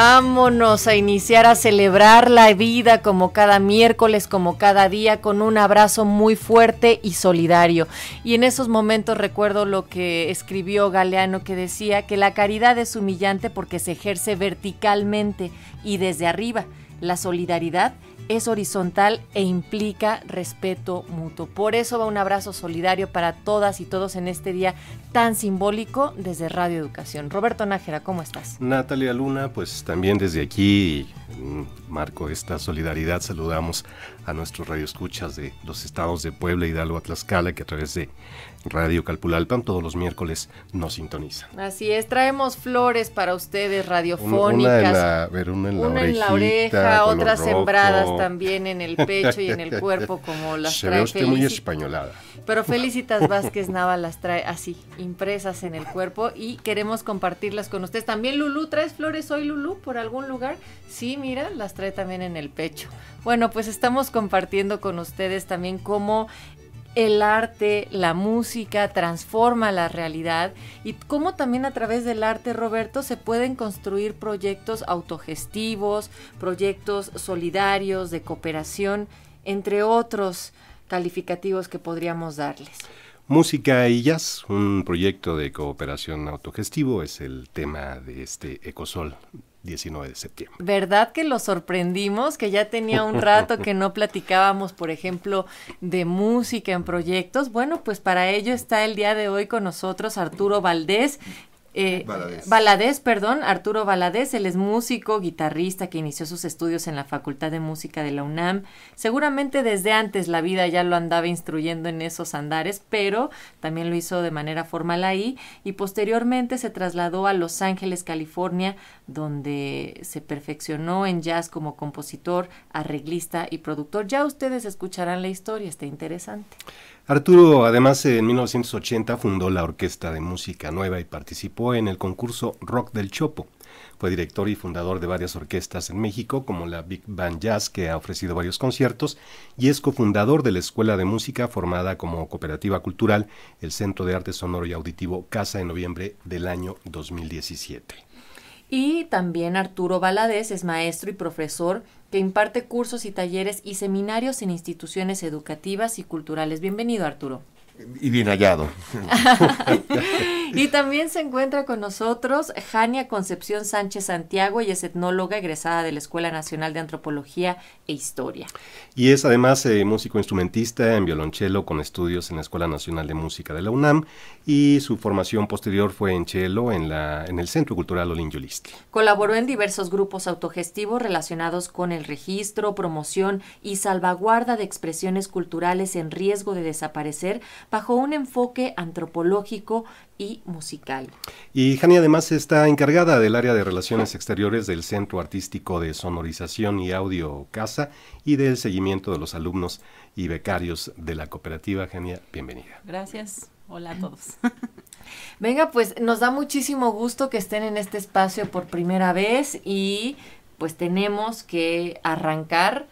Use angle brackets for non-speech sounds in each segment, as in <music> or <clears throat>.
Vámonos a iniciar a celebrar la vida como cada miércoles, como cada día, con un abrazo muy fuerte y solidario. Y en esos momentos recuerdo lo que escribió Galeano que decía que la caridad es humillante porque se ejerce verticalmente y desde arriba. La solidaridad es horizontal e implica respeto mutuo. Por eso va un abrazo solidario para todas y todos en este día tan simbólico desde Radio Educación. Roberto Nájera, ¿cómo estás? Natalia Luna, pues también desde aquí, mm, marco esta solidaridad, saludamos a nuestros radioescuchas de los estados de Puebla, Hidalgo, Tlaxcala, que a través de Radio Calpulalpan todos los miércoles nos sintonizan. Así es, traemos flores para ustedes radiofónicas. Una en la, oreja, otras sembradas también en el pecho y en el cuerpo, como <laughs> las Se usted muy españolada. Pero Felicitas Vázquez <laughs> Nava las trae así, impresas en el cuerpo y queremos compartirlas con ustedes. También Lulú, ¿traes flores hoy Lulú por algún lugar? Sí, mira, las trae también en el pecho. Bueno, pues estamos compartiendo con ustedes también cómo el arte, la música transforma la realidad y cómo también a través del arte, Roberto, se pueden construir proyectos autogestivos, proyectos solidarios, de cooperación, entre otros calificativos que podríamos darles. Música y Jazz, un proyecto de cooperación autogestivo, es el tema de este Ecosol 19 de septiembre. ¿Verdad que lo sorprendimos? Que ya tenía un rato que no platicábamos, por ejemplo, de música en proyectos. Bueno, pues para ello está el día de hoy con nosotros Arturo Valdés, eh, Valadez. perdón, Arturo Valadez, él es músico, guitarrista que inició sus estudios en la Facultad de Música de la UNAM. Seguramente desde antes la vida ya lo andaba instruyendo en esos andares, pero también lo hizo de manera formal ahí y posteriormente se trasladó a Los Ángeles, California, donde se perfeccionó en jazz como compositor, arreglista y productor. Ya ustedes escucharán la historia, está interesante. Arturo además en 1980 fundó la Orquesta de Música Nueva y participó en el concurso Rock del Chopo. Fue director y fundador de varias orquestas en México, como la Big Band Jazz, que ha ofrecido varios conciertos, y es cofundador de la Escuela de Música formada como cooperativa cultural, el Centro de Arte Sonoro y Auditivo Casa en noviembre del año 2017. Y también Arturo Valadez es maestro y profesor que imparte cursos y talleres y seminarios en instituciones educativas y culturales. Bienvenido, Arturo. Y bien hallado. <laughs> y también se encuentra con nosotros Jania Concepción Sánchez Santiago, y es etnóloga egresada de la Escuela Nacional de Antropología e Historia. Y es además eh, músico instrumentista en violonchelo con estudios en la Escuela Nacional de Música de la UNAM y su formación posterior fue en chelo en, la, en el Centro Cultural Olin Colaboró en diversos grupos autogestivos relacionados con el registro, promoción y salvaguarda de expresiones culturales en riesgo de desaparecer bajo un enfoque antropológico y musical. Y Jania además está encargada del área de relaciones exteriores del Centro Artístico de Sonorización y Audio Casa y del seguimiento de los alumnos y becarios de la cooperativa. Jania, bienvenida. Gracias. Hola a todos. <laughs> Venga, pues nos da muchísimo gusto que estén en este espacio por primera vez y pues tenemos que arrancar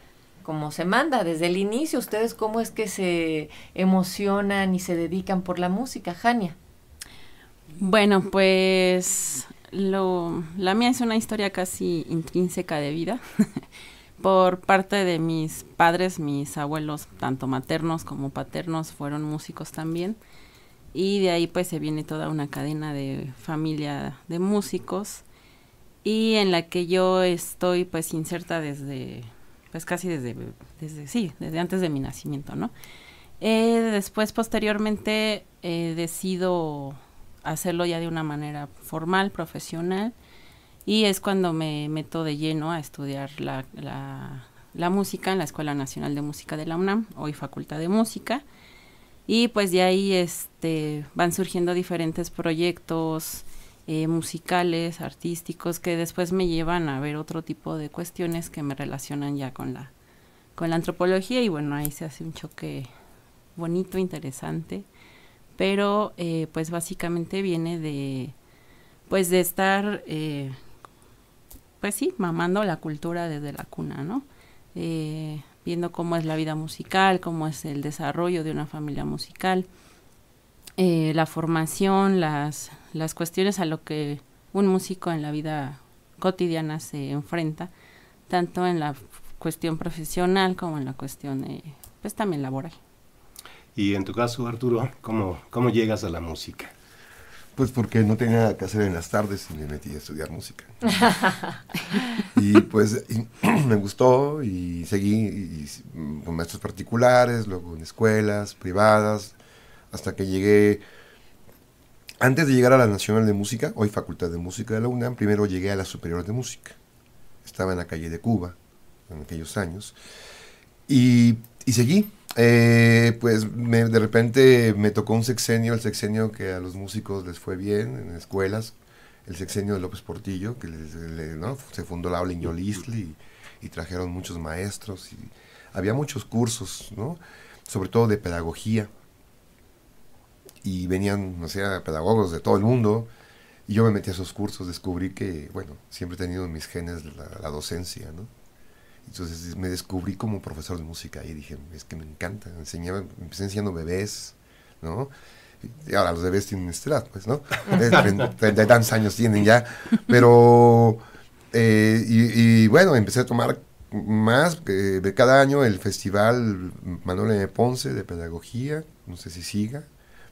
como se manda desde el inicio. ¿Ustedes cómo es que se emocionan y se dedican por la música, Jania? Bueno, pues lo, la mía es una historia casi intrínseca de vida. <laughs> por parte de mis padres, mis abuelos, tanto maternos como paternos, fueron músicos también. Y de ahí pues se viene toda una cadena de familia de músicos y en la que yo estoy pues inserta desde es pues casi desde, sí, desde antes de mi nacimiento, ¿no? Eh, después, posteriormente, he eh, decido hacerlo ya de una manera formal, profesional, y es cuando me meto de lleno a estudiar la, música en la Escuela Nacional de Música de la UNAM, hoy Facultad de Música, y pues de ahí este, van surgiendo diferentes proyectos, eh, musicales, artísticos, que después me llevan a ver otro tipo de cuestiones que me relacionan ya con la, antropología y bueno, ahí se hace un choque bonito, interesante, pero eh, pues básicamente viene de, pues de estar, eh, pues sí, mamando la cultura desde la cuna, ¿no? viendo cómo es la vida musical, cómo es el desarrollo de una familia musical. Eh, la formación, las, las cuestiones a lo que un músico en la vida cotidiana se enfrenta, tanto en la cuestión profesional como en la cuestión pues también laboral. Y en tu caso, Arturo, ¿cómo, cómo llegas a la música? Pues porque no tenía nada que hacer en las tardes y me metí a estudiar música. <laughs> y pues <clears throat> me gustó y seguí con maestros particulares, luego en escuelas privadas, hasta que llegué, antes de llegar a la Nacional de Música, hoy Facultad de Música de la UNAM, primero llegué a la Superior de Música. Estaba en la calle de Cuba en aquellos años. Y, seguí. Eh, pues de repente me tocó un sexenio, el sexenio que a los músicos les fue bien en escuelas, el sexenio de López Portillo, que se fundó la Olin y, y trajeron muchos maestros y había muchos cursos, sobre todo de pedagogía y venían, no sé, pedagogos de todo el mundo. Y yo me metí a esos cursos, descubrí que, bueno, siempre he tenido en mis genes la, docencia, ¿no? Entonces me descubrí como profesor de música y dije, es que me encanta, enseñaba, empecé enseñando bebés, ¿no? Y ahora los bebés tienen este edad, pues, ¿no? 30 <laughs> y tantos años tienen ya, pero, eh, y, bueno, empecé a tomar más, eh, cada año el festival Manuel M. Ponce de Pedagogía, no sé si siga,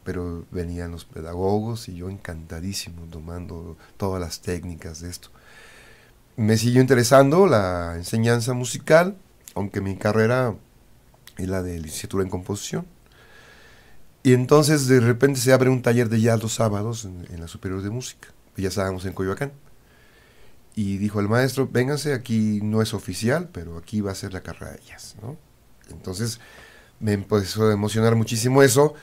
pero venían los pedagogos y yo encantadísimo tomando todas las técnicas de esto. Me siguió interesando la enseñanza musical, aunque mi carrera es la de licenciatura en composición. Y entonces de repente se abre un taller de jazz los sábados en, la Superior de Música. Ya estábamos en Coyoacán. Y dijo el maestro, vénganse, aquí no es oficial, pero aquí va a ser la carrera de jazz, ¿no? Entonces me empezó a emocionar muchísimo eso.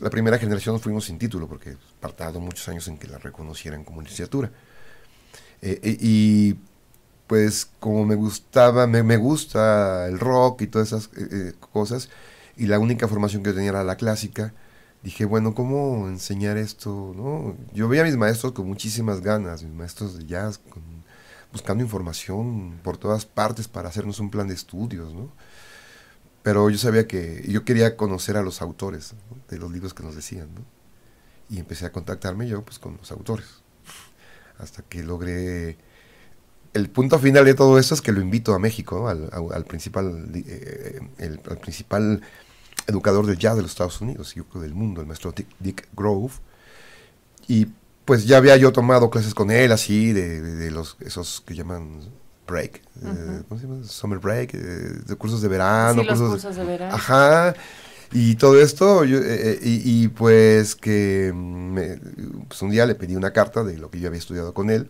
la primera generación fuimos sin título porque partado muchos años en que la reconocieran como licenciatura. Eh, y pues como me gustaba, me, gusta el rock y todas esas eh, eh, cosas, y la única formación que yo tenía era la clásica, dije, bueno, ¿cómo enseñar esto? No? Yo veía a mis maestros con muchísimas ganas, mis maestros de jazz, buscando información por todas partes para hacernos un plan de estudios, ¿no? Pero yo sabía que yo quería conocer a los autores de los libros que nos decían, Y empecé a contactarme yo pues con los autores. Hasta que logré... El punto final de todo esto es que lo invito a México, al, principal, eh, eh, el, principal educador de jazz de los Estados Unidos, yo del mundo, el maestro Dick, Grove. Y pues ya había yo tomado clases con él, así, de, de los, esos que llaman break. Eh, ¿Cómo se llama? Summer break, eh, de cursos de verano. Sí, cursos de verano. Ajá. Y todo esto, eh, y, pues que pues un día le pedí una carta de lo que yo había estudiado con él,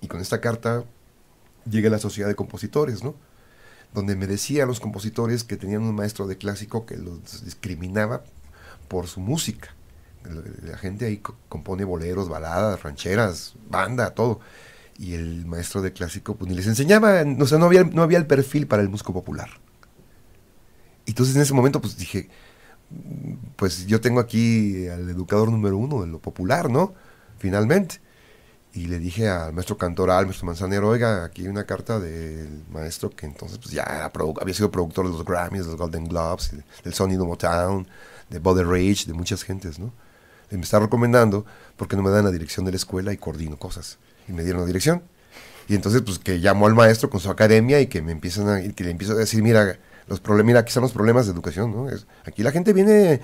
y con esta carta llegué a la sociedad de compositores, ¿no? Donde me decía a los compositores que tenían un maestro de clásico que los discriminaba por su música. La gente ahí compone boleros, baladas, rancheras, banda, todo y el maestro de clásico pues ni les enseñaba, o sea, no había, no había el perfil para el músico popular. Y entonces en ese momento pues dije, pues yo tengo aquí al educador número uno de lo popular, ¿no? Finalmente. Y le dije al maestro Cantoral, al maestro Manzanero, oiga, aquí hay una carta del maestro que entonces pues, ya había sido productor de los Grammys, de los Golden Globes, del sonido Motown, de Body Rage, de muchas gentes, ¿no? me está recomendando porque no me dan la dirección de la escuela y coordino cosas y me dieron la dirección. Y entonces, pues que llamó al maestro con su academia y que me empiezan a, que le empiezo a decir, mira, los problemas, mira, aquí están los problemas de educación, ¿no? Es, aquí la gente viene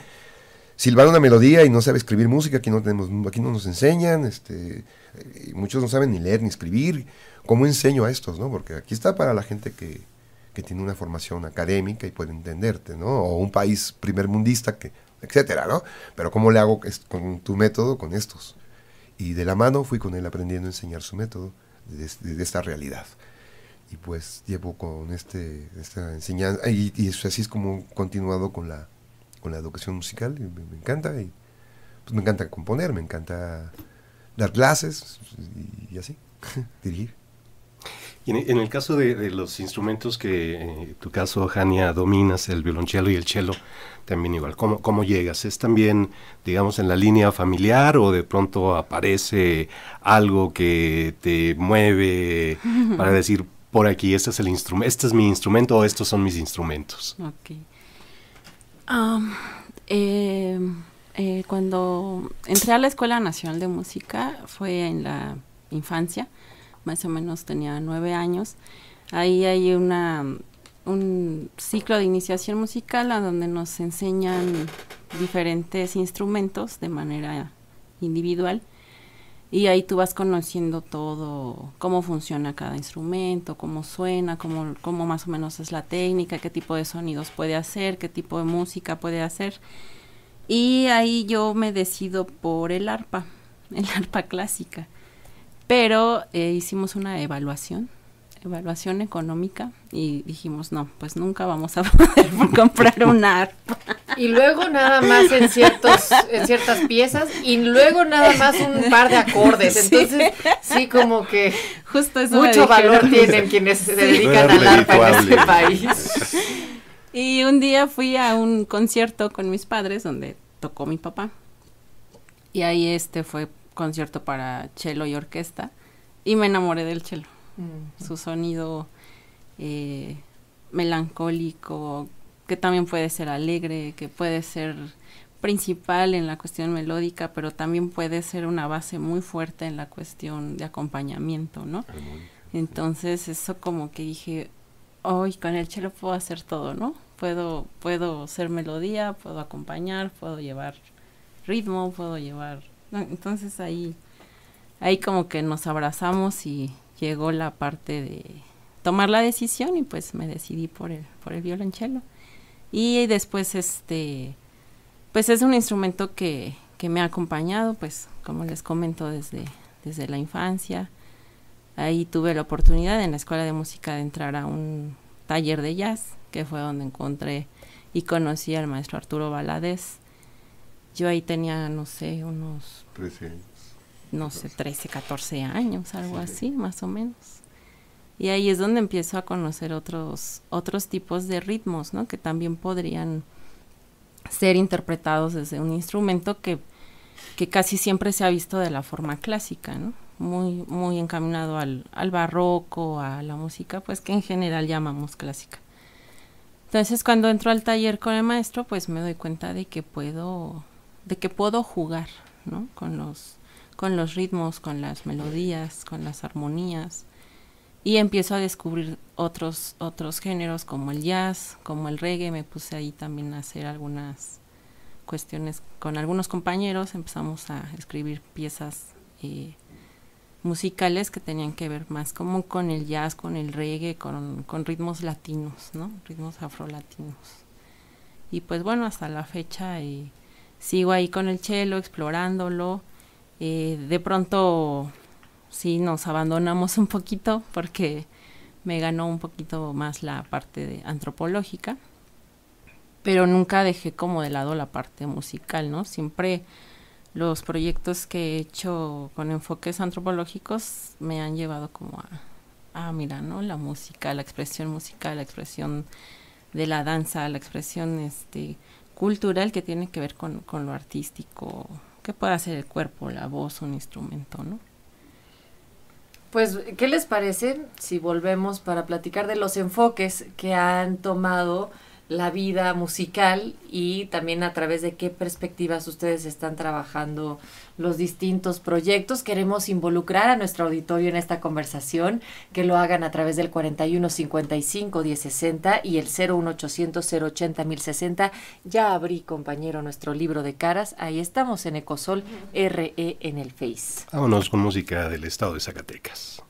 silbar una melodía y no sabe escribir música, aquí no tenemos, aquí no nos enseñan, este, muchos no saben ni leer ni escribir. ¿Cómo enseño a estos, no? Porque aquí está para la gente que, que tiene una formación académica y puede entenderte, ¿no? O un país primer que, etcétera, ¿no? Pero ¿cómo le hago con tu método con estos? Y de la mano fui con él aprendiendo a enseñar su método de esta realidad. Y pues llevo con este, esta enseñanza, y, eso, así es como continuado con la, con la educación musical, me, encanta, y pues, me encanta componer, me encanta dar clases y así, <laughs> dirigir en, el caso de, los instrumentos que en eh, tu caso, Jania, dominas, el violonchelo y el cello, también igual. ¿Cómo, llegas? ¿Es también, digamos, en la línea familiar o de pronto aparece algo que te mueve <laughs> para decir, por aquí, este es, el instrumento, este es mi instrumento o estos son mis instrumentos? Ok. Em, eh, cuando entré a la Escuela Nacional de Música fue en la infancia más o menos tenía nueve años. Ahí hay una, un ciclo de iniciación musical a donde nos enseñan diferentes instrumentos de manera individual y ahí tú vas conociendo todo, cómo funciona cada instrumento, cómo suena, cómo, cómo más o menos es la técnica, qué tipo de sonidos puede hacer, qué tipo de música puede hacer. Y ahí yo me decido por el arpa, <laughs> el arpa clásica. Pero eh, hicimos una evaluación, evaluación económica, y dijimos, no, pues nunca vamos a <laughs> poder comprar un arpa. Y luego nada más en, ciertos, ciertas piezas, y luego nada más un par de acordes. Entonces, sí, como que Justo eso mucho valor tienen quienes se dedican al arpa en este país. Y un día fui a un concierto con mis padres donde tocó mi papá. Y ahí este fue concierto para cello y orquesta y me enamoré del cello. Mm. Su sonido eh, melancólico, que también puede ser alegre, que puede ser principal en la cuestión melódica, pero también puede ser una base muy fuerte en la cuestión de acompañamiento, ¿no? Entonces eso como que dije, hoy con el cello puedo hacer todo, ¿no? Puedo, puedo ser melodía, puedo acompañar, puedo llevar ritmo, puedo llevar entonces ahí, ahí como que nos abrazamos y llegó la parte de tomar la decisión y pues me decidí por el, por el violonchelo. Y después este, pues es un instrumento que, me ha acompañado, pues como les comento desde, desde la infancia. Ahí tuve la oportunidad en la escuela de música de entrar a un taller de jazz, que fue donde encontré y conocí al maestro Arturo Valadez, yo ahí tenía, no sé, unos... 13 años. No sé, 13, 14 años, algo así, más o menos. Y ahí es donde empiezo a conocer otros, otros tipos de ritmos, ¿no? Que también podrían ser interpretados desde un instrumento que, casi siempre se ha visto de la forma clásica, ¿no? Muy, muy encaminado al, al barroco, a la música, pues que en general llamamos clásica. Entonces cuando entro al taller con el maestro, pues me doy cuenta de que puedo de que puedo jugar, ¿no? Con los, con los ritmos, con las melodías, con las armonías. Y empiezo a descubrir otros, otros géneros como el jazz, como el reggae. Me puse ahí también a hacer algunas cuestiones con algunos compañeros. Empezamos a escribir piezas eh, musicales que tenían que ver más como con el jazz, con el reggae, con, ritmos latinos, ¿no? Ritmos afrolatinos. Y pues bueno, hasta la fecha... Eh, sigo ahí con el chelo, explorándolo. Eh, de pronto sí nos abandonamos un poquito porque me ganó un poquito más la parte antropológica, pero nunca dejé como de lado la parte musical, ¿no? Siempre los proyectos que he hecho con enfoques antropológicos me han llevado como a, ah, mira, ¿no? La música, la expresión musical, la expresión de la danza, la expresión, este, cultural que tiene que ver con, lo artístico, que puede hacer el cuerpo, la voz, un instrumento, ¿no? Pues, ¿qué les parece si volvemos para platicar de los enfoques que han tomado la vida musical y también a través de qué perspectivas ustedes están trabajando los distintos proyectos. Queremos involucrar a nuestro auditorio en esta conversación, que lo hagan a través del 4155-1060 y el 01800-080-1060. Ya abrí, compañero, nuestro libro de caras. Ahí estamos en Ecosol RE en el Face. Vámonos con música del estado de Zacatecas.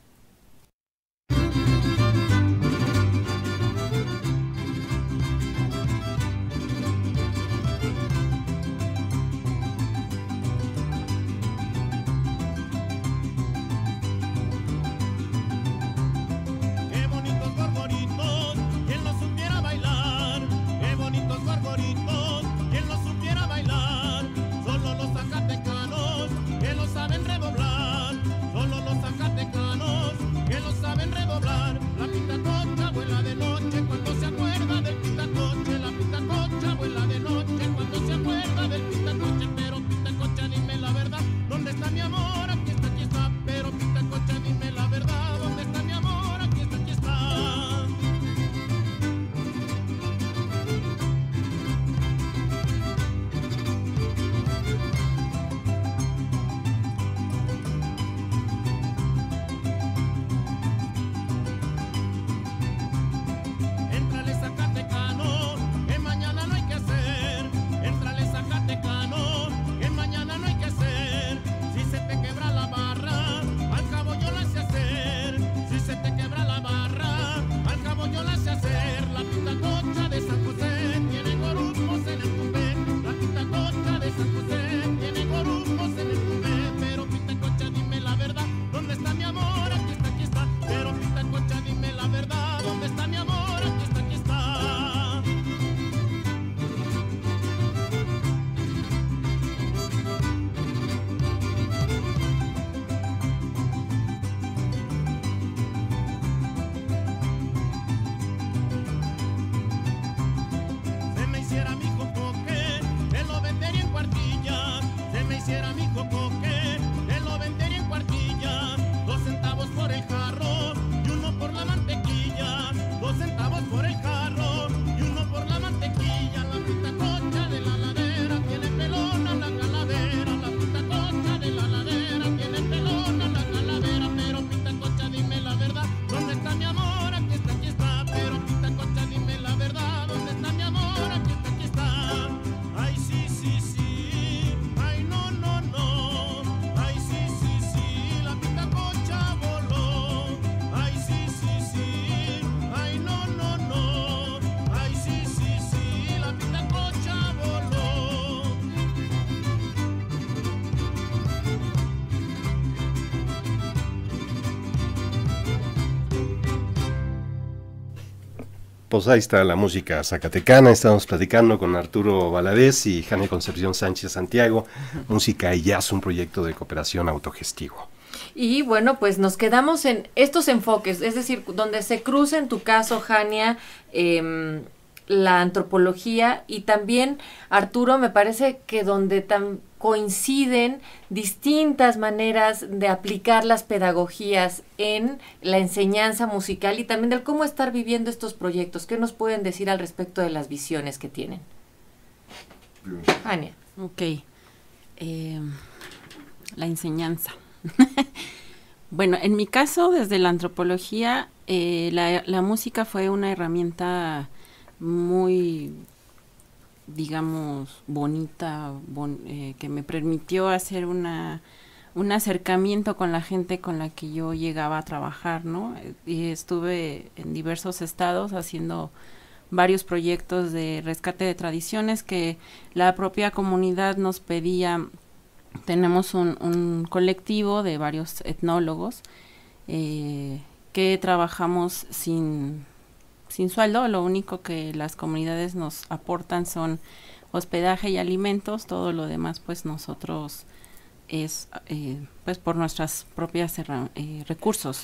Pues ahí está la música zacatecana. Estamos platicando con Arturo Valadez y Jane Concepción Sánchez Santiago. Música y Jazz, un proyecto de cooperación autogestivo. Y bueno, pues nos quedamos en estos enfoques, es decir, donde se cruza en tu caso, Jania, em, la antropología y también Arturo me parece que donde tan coinciden distintas maneras de aplicar las pedagogías en la enseñanza musical y también del cómo estar viviendo estos proyectos. ¿Qué nos pueden decir al respecto de las visiones que tienen? Ania. Ok. Em, la enseñanza. <laughs> bueno, en mi caso, desde la antropología, eh, la música fue una herramienta muy, digamos, bonita, eh, que me permitió hacer una, un acercamiento con la gente con la que yo llegaba a trabajar, ¿no? Y estuve en diversos estados haciendo varios proyectos de rescate de tradiciones que la propia comunidad nos pedía. Tenemos un, colectivo de varios etnólogos eh, que trabajamos sin sin sueldo, lo único que las comunidades nos aportan son hospedaje y alimentos, todo lo demás pues nosotros es eh, pues por nuestras propias eh, recursos.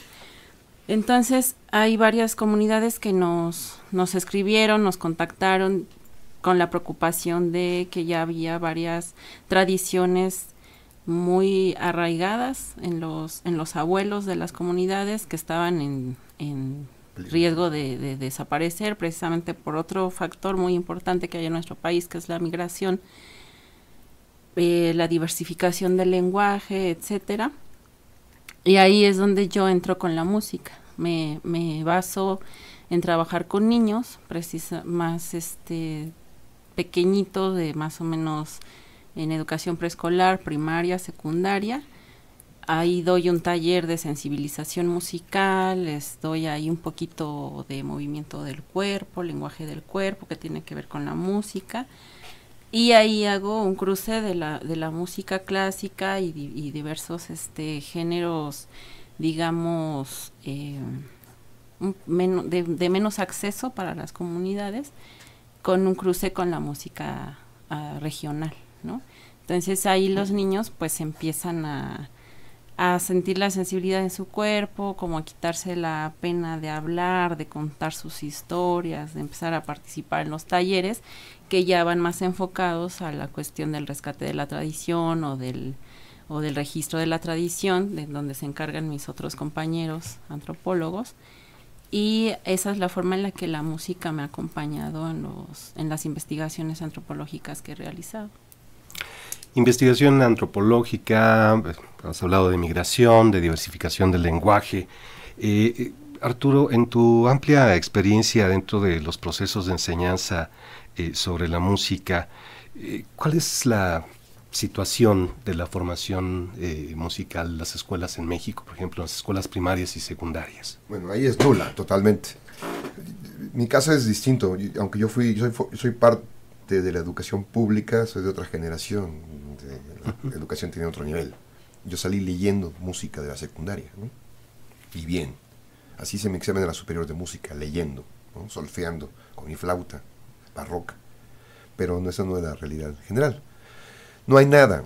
Entonces hay varias comunidades que nos, nos escribieron, nos contactaron con la preocupación de que ya había varias tradiciones muy arraigadas en los, en los abuelos de las comunidades que estaban en riesgo de, desaparecer precisamente por otro factor muy importante que hay en nuestro país, que es la migración, eh, la diversificación del lenguaje, etcétera. Y ahí es donde yo entro con la música. Me, baso en trabajar con niños, más este pequeñitos, de más o menos en educación preescolar, primaria, secundaria Ahí doy un taller de sensibilización musical, les doy ahí un poquito de movimiento del cuerpo, lenguaje del cuerpo que tiene que ver con la música. Y ahí hago un cruce de la, música clásica y, diversos este, géneros, digamos, eh, de, menos acceso para las comunidades, con un cruce con la música ah, regional, ¿no? Entonces ahí los niños pues empiezan a, a sentir la sensibilidad en su cuerpo, como a quitarse la pena de hablar, de contar sus historias, de empezar a participar en los talleres que ya van más enfocados a la cuestión del rescate de la tradición o del, o del registro de la tradición, de donde se encargan mis otros compañeros antropólogos. Y esa es la forma en la que la música me ha acompañado en, los, en las investigaciones antropológicas que he realizado investigación antropológica, pues, has hablado de migración, de diversificación del lenguaje. Eh, eh, Arturo, en tu amplia experiencia dentro de los procesos de enseñanza eh, sobre la música, ¿cuál es la situación de la formación musical en las escuelas en México, por ejemplo, las escuelas primarias y secundarias? Bueno, ahí es nula, totalmente. Mi caso es distinto, aunque yo fui, soy parte de la educación pública, soy de otra generación la <laughs> educación tiene otro nivel. Yo salí leyendo música de la secundaria, Y bien, así se me examen de la superior de música, leyendo, solfeando, con mi flauta barroca. Pero no, esa no es la realidad general. No hay nada.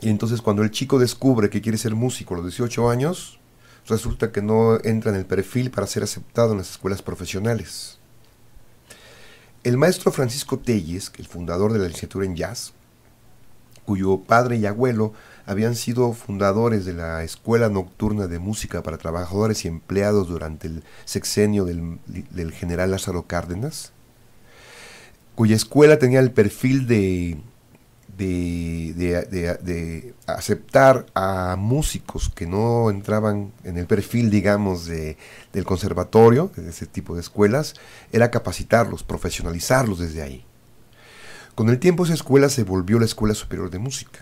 Y entonces cuando el chico descubre que quiere ser músico a los 18 años, resulta que no entra en el perfil para ser aceptado en las escuelas profesionales. El maestro Francisco Telles, el fundador de la licenciatura en jazz, cuyo padre y abuelo habían sido fundadores de la Escuela Nocturna de Música para Trabajadores y Empleados durante el sexenio del, general Lázaro Cárdenas, cuya escuela tenía el perfil de, de, de, aceptar a músicos que no entraban en el perfil, digamos, del conservatorio, de ese tipo de escuelas, era capacitarlos, profesionalizarlos desde ahí. Con el tiempo esa escuela se volvió la Escuela Superior de Música,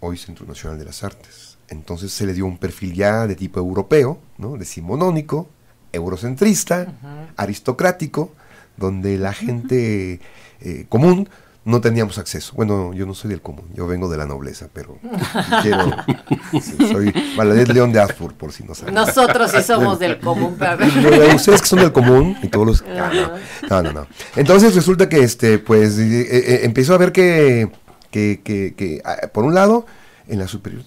hoy Centro Nacional de las Artes. Entonces se le dio un perfil ya de tipo europeo, ¿no? decimonónico, eurocentrista, aristocrático, donde la gente eh, común no teníamos acceso. Bueno, yo no soy del común, yo vengo de la nobleza, pero <laughs> quiero, soy Valadez León de Asfur, por si no saben. Nosotros sí <laughs> somos del común, pero... <laughs> ustedes que son del común y todos los... Ah, no, no, no, Entonces resulta que, este, pues, eh, eh, eh, empezó a ver que, que, ah, por un lado, en la superior,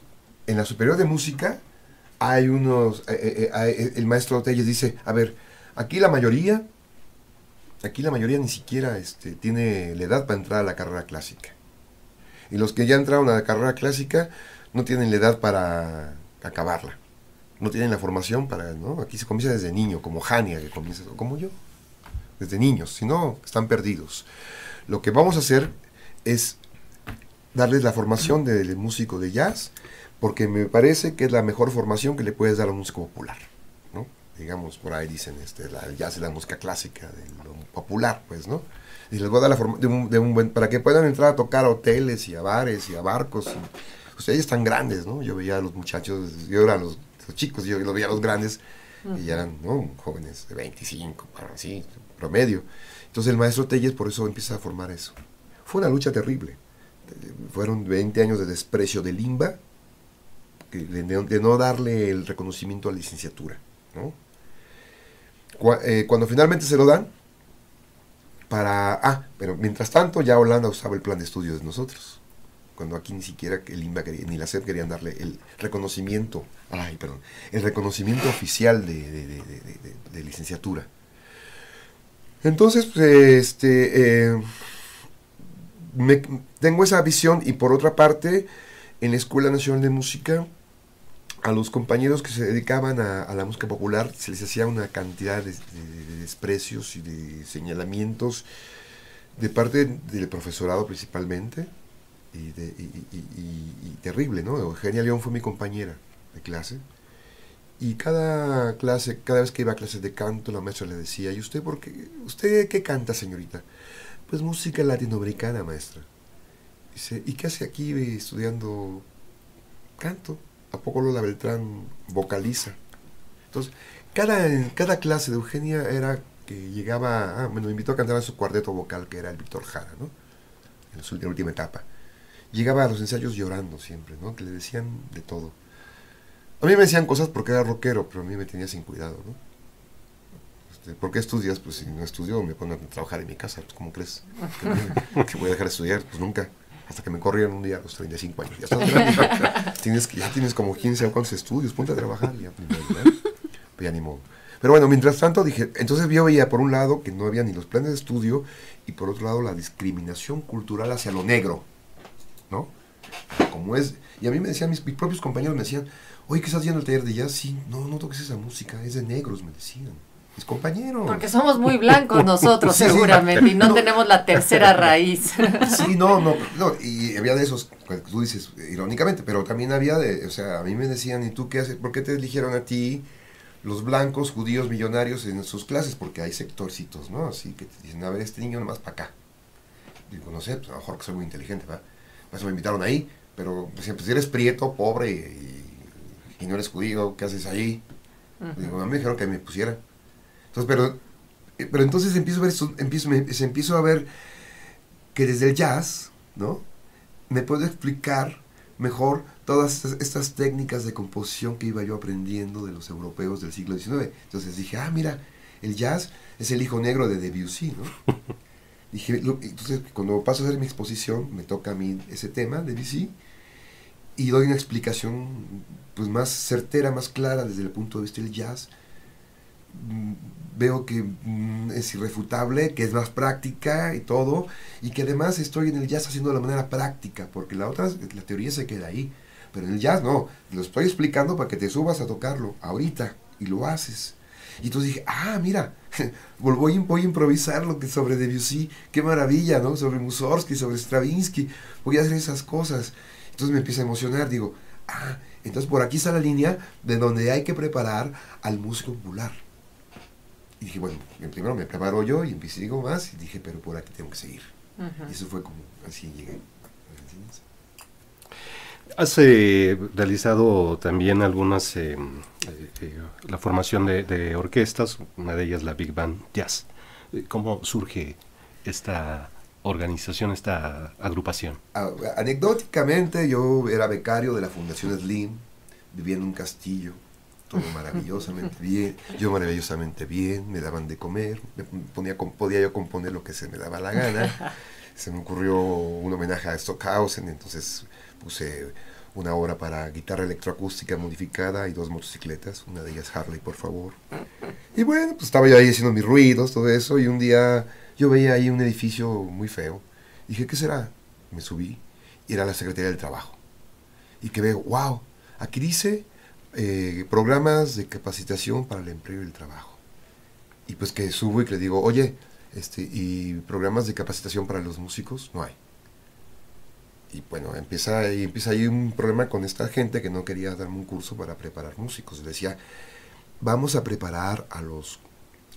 en la superior de música hay unos, el maestro Telles dice, a ver, aquí la mayoría aquí la mayoría ni siquiera este, tiene la edad para entrar a la carrera clásica. Y los que ya entraron a la carrera clásica no tienen la edad para acabarla. No tienen la formación para, Aquí se comienza desde niño, como Hania que comienza, o como yo, desde niños, si no, están perdidos. Lo que vamos a hacer es darles la formación del músico de jazz, porque me parece que es la mejor formación que le puedes dar a un músico popular digamos, por ahí dicen, este, la, el la música clásica, de lo popular, pues, ¿no? Y les voy a dar la forma de un, buen, para que puedan entrar a tocar a hoteles y a bares y a barcos. Y, ellos pues, están grandes, ¿no? Yo veía a los muchachos, yo era los, los chicos, yo los veía a los grandes, y eran ¿no? jóvenes de 25, así, promedio. Entonces el maestro Telles por eso empieza a formar eso. Fue una lucha terrible. Fueron 20 años de desprecio de Limba, de no, de no darle el reconocimiento a la licenciatura, ¿no? Eh, cuando finalmente se lo dan, para... Ah, pero mientras tanto ya Holanda usaba el plan de estudios de nosotros. Cuando aquí ni siquiera el INBA ni la SEP querían darle el reconocimiento, ay, perdón, el reconocimiento oficial de, licenciatura. Entonces, pues, este, eh, tengo esa visión y por otra parte, en la Escuela Nacional de Música a los compañeros que se dedicaban a, la música popular se les hacía una cantidad de, desprecios y de señalamientos de parte del profesorado principalmente y, terrible, ¿no? Eugenia León fue mi compañera de clase y cada clase, cada vez que iba a clases de canto, la maestra le decía, ¿y usted por qué? ¿Usted qué canta, señorita? Pues música latinoamericana, maestra. Dice, ¿y qué hace aquí estudiando canto? ¿A poco Lola Beltrán vocaliza? Entonces, cada, cada clase de Eugenia era que llegaba, me ah, lo invitó a cantar a su cuarteto vocal, que era el Víctor Jara, ¿no? En su última etapa. Llegaba a los ensayos llorando siempre, ¿no? Que le decían de todo. A mí me decían cosas porque era rockero, pero a mí me tenía sin cuidado, ¿no? Este, ¿Por qué estudias? Pues si no estudio, me ponen a trabajar en mi casa, pues ¿cómo crees? ¿Que, voy a dejar de estudiar? Pues nunca hasta que me corrieron un día a los 35 años. Ya, <laughs> tienes, ya tienes como 15 o cuántos estudios, ponte a trabajar. Pues, pues, ya, ni modo. Pero bueno, mientras tanto dije, entonces yo veía por un lado que no había ni los planes de estudio y por otro lado la discriminación cultural hacia lo negro, ¿no? Como es, y a mí me decían, mis, propios compañeros me decían, oye, ¿qué estás haciendo el taller de ya, Sí, no, no toques esa música, es de negros, me decían compañeros. Porque somos muy blancos nosotros, seguramente, y no, tenemos la tercera <laughs> raíz. sí, no, no, no, y había de esos, pues, tú dices irónicamente, pero también había de, o sea, a mí me decían, ¿y tú qué haces? ¿Por qué te eligieron a ti los blancos judíos millonarios en sus clases? Porque hay sectorcitos, ¿no? Así que te dicen, a ver, este niño nomás para acá. Digo, no sé, pues, a lo mejor que soy muy inteligente, ¿verdad? Pues me invitaron ahí, pero pues, si eres prieto, pobre y, no eres judío, ¿qué haces ahí? Digo, a me dijeron que me pusiera pero, entonces empiezo a ver, empiezo, a ver que desde el jazz, ¿no? Me puedo explicar mejor todas estas, técnicas de composición que iba yo aprendiendo de los europeos del siglo XIX. Entonces dije, ah, mira, el jazz es el hijo negro de Debussy, ¿no? <laughs> dije, entonces cuando paso a hacer mi exposición, me toca a mí ese tema, Debussy, y doy una explicación pues más certera, más clara desde el punto de vista del jazz veo que mm, es irrefutable, que es más práctica y todo, y que además estoy en el jazz haciendo de la manera práctica, porque la otra, la teoría se queda ahí, pero en el jazz no, lo estoy explicando para que te subas a tocarlo ahorita y lo haces. Y entonces dije, ah, mira, <laughs> voy, voy a improvisar lo que sobre Debussy, qué maravilla, ¿no? Sobre Mussorgsky, sobre Stravinsky, voy a hacer esas cosas. Entonces me empieza a emocionar, digo, ah, entonces por aquí está la línea de donde hay que preparar al músico popular y dije, bueno, primero me acabaron yo y empecé digo más y dije, pero por aquí tengo que seguir. Y eso fue como, así llegué a Argentina. Has eh, realizado también algunas, eh, eh, la formación de, orquestas, una de ellas la Big Band Jazz. ¿Cómo surge esta organización, esta agrupación? Ah, anecdóticamente yo era becario de la Fundación Slim, viviendo en un castillo todo maravillosamente bien, yo maravillosamente bien, me daban de comer, ponía, podía yo componer lo que se me daba la gana. <laughs> Se me ocurrió un homenaje a Stockhausen, entonces puse una obra para guitarra electroacústica modificada y dos motocicletas, una de ellas Harley, por favor. Y bueno, pues estaba yo ahí haciendo mis ruidos, todo eso, y un día yo veía ahí un edificio muy feo. Dije, ¿qué será? Me subí, y era la Secretaría del Trabajo. Y que veo, wow, aquí dice eh, programas de capacitación para el empleo y el trabajo. Y pues que subo y que le digo, oye, este, ¿y programas de capacitación para los músicos? No hay. Y bueno, empieza, y empieza ahí un problema con esta gente que no quería darme un curso para preparar músicos. Decía, vamos a preparar a los,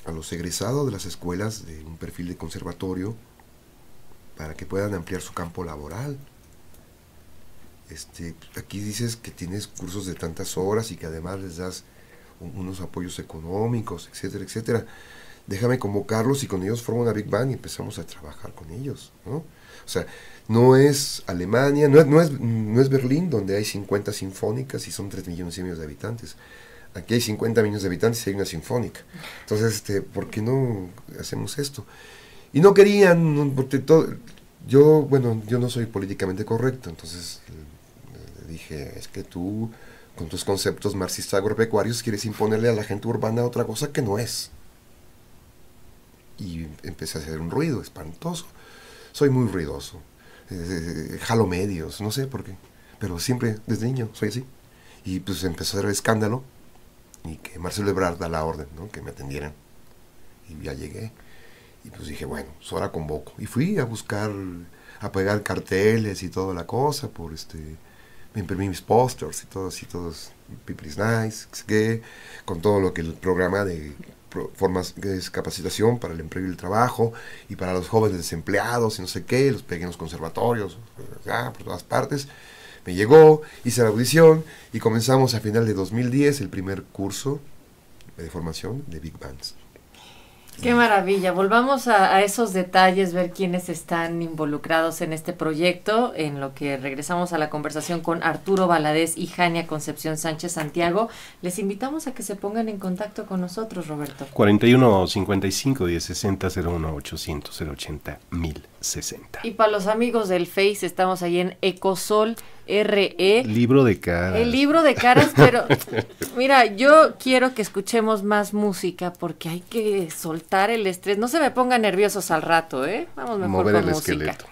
a los egresados de las escuelas de un perfil de conservatorio para que puedan ampliar su campo laboral este, aquí dices que tienes cursos de tantas horas y que además les das unos apoyos económicos, etcétera, etcétera. Déjame convocarlos y con ellos formo una Big Bang y empezamos a trabajar con ellos, ¿no? O sea, no es Alemania, no es, no es, Berlín donde hay 50 sinfónicas y son 3 millones y medio de habitantes. Aquí hay 50 millones de habitantes y hay una sinfónica. Entonces, este, ¿por qué no hacemos esto? Y no querían, porque yo, bueno, yo no soy políticamente correcto, entonces dije, es que tú con tus conceptos marxistas agropecuarios quieres imponerle a la gente urbana otra cosa que no es. Y empecé a hacer un ruido espantoso. Soy muy ruidoso. Eh, jalo medios, no sé por qué. Pero siempre, desde niño, soy así. Y pues empezó a hacer escándalo y que Marcelo Ebrard da la orden, ¿no? Que me atendieran. Y ya llegué. Y pues dije, bueno, pues, ahora convoco. Y fui a buscar, a pegar carteles y toda la cosa por este me imprimí mis posters y todos y todos is Nice, que con todo lo que el programa de formas de capacitación para el empleo y el trabajo y para los jóvenes desempleados y no sé qué, los pequeños conservatorios, por todas partes. Me llegó, hice la audición y comenzamos a final de 2010 el primer curso de formación de Big Bands. Qué maravilla. Volvamos a, esos detalles, ver quiénes están involucrados en este proyecto, en lo que regresamos a la conversación con Arturo Baladés y Jania Concepción Sánchez Santiago. Les invitamos a que se pongan en contacto con nosotros, Roberto. 41 55 10 60 01 800 080 1000. Y para los amigos del Face, estamos ahí en Ecosol RE. Libro de caras. El libro de caras, pero <laughs> mira, yo quiero que escuchemos más música porque hay que soltar el estrés. No se me pongan nerviosos al rato, ¿eh? Vamos mejor Mover con el esqueleto.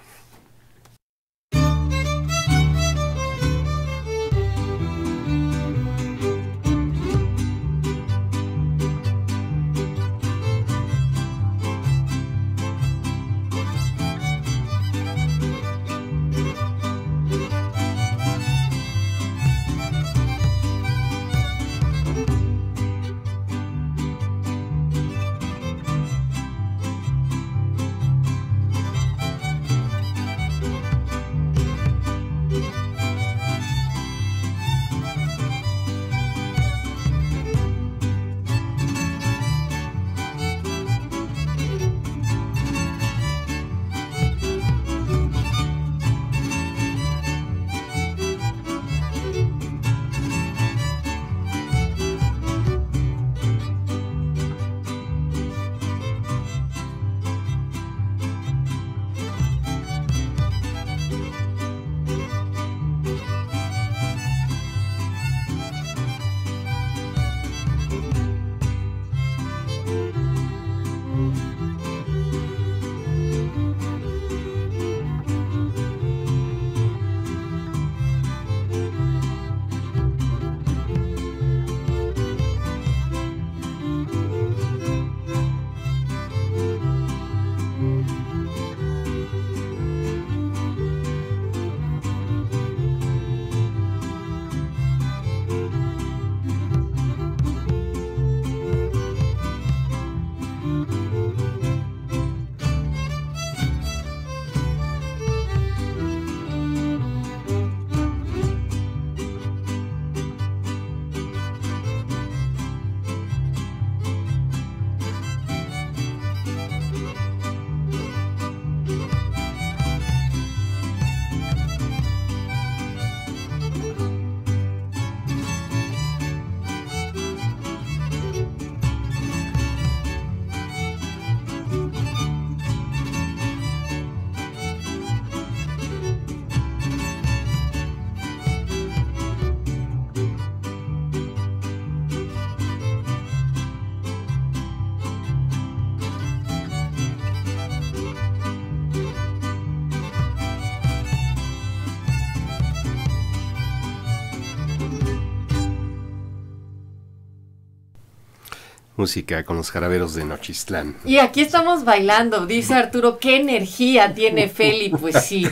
con los jaraberos de Nochistlán. Y aquí estamos bailando, dice Arturo, qué energía tiene <laughs> Feli, pues sí,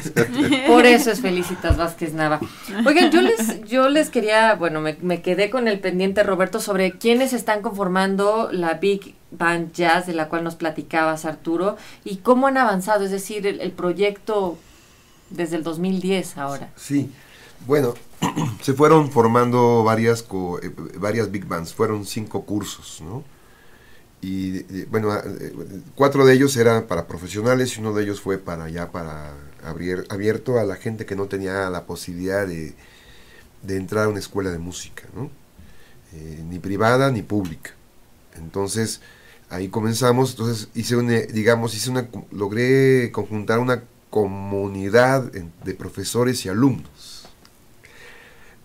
por eso es Felicitas Vázquez Nava. Oigan, yo les, yo les quería, bueno, me, me quedé con el pendiente, Roberto, sobre quiénes están conformando la Big Band Jazz, de la cual nos platicabas, Arturo, y cómo han avanzado, es decir, el, proyecto desde el 2010 ahora. Sí, bueno, <clears throat> se fueron formando varias, eh, varias big bands, fueron cinco cursos, ¿no? y bueno, ah, eh, cuatro de ellos eran para profesionales y uno de ellos fue para ya para abrir, abierto a la gente que no tenía la posibilidad de, entrar a una escuela de música, ¿no? Eh, ni privada ni pública. Entonces ahí comenzamos, entonces hice eh, digamos, hice una, logré conjuntar una comunidad de profesores y alumnos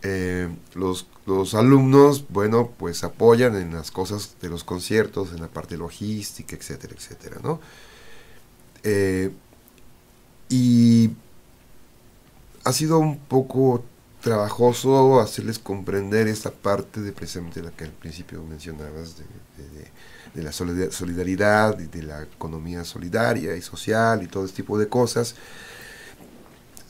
eh, los, los, alumnos, bueno, pues apoyan en las cosas de los conciertos, en la parte logística, etcétera, etcétera, ¿no? Eh, y ha sido un poco trabajoso hacerles comprender esta parte de precisamente la que al principio mencionabas, de, de, la solidaridad y de la economía solidaria y social y todo este tipo de cosas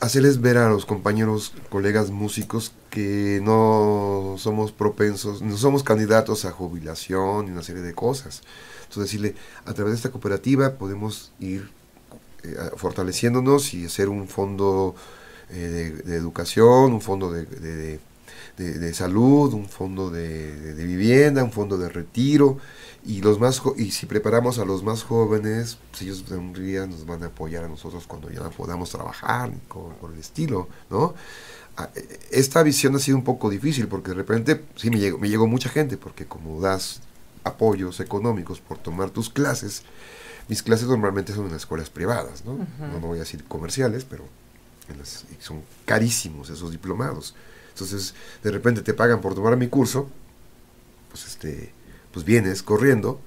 hacerles ver a los compañeros, colegas músicos que no somos propensos, no somos candidatos a jubilación y una serie de cosas. Entonces decirle, a través de esta cooperativa podemos ir eh, fortaleciéndonos y hacer un fondo eh, de, educación, un fondo de, de salud, un fondo de, vivienda, un fondo de retiro, y, los más y si preparamos a los más jóvenes, pues ellos de un día nos van a apoyar a nosotros cuando ya podamos trabajar con, el estilo, ¿no? Ah, eh, esta visión ha sido un poco difícil porque de repente sí me llegó, me llegó mucha gente porque como das apoyos económicos por tomar tus clases, mis clases normalmente son en escuelas privadas, ¿no? No voy a decir comerciales, pero son carísimos esos diplomados. Entonces, de repente te pagan por tomar mi curso, pues este, pues vienes corriendo,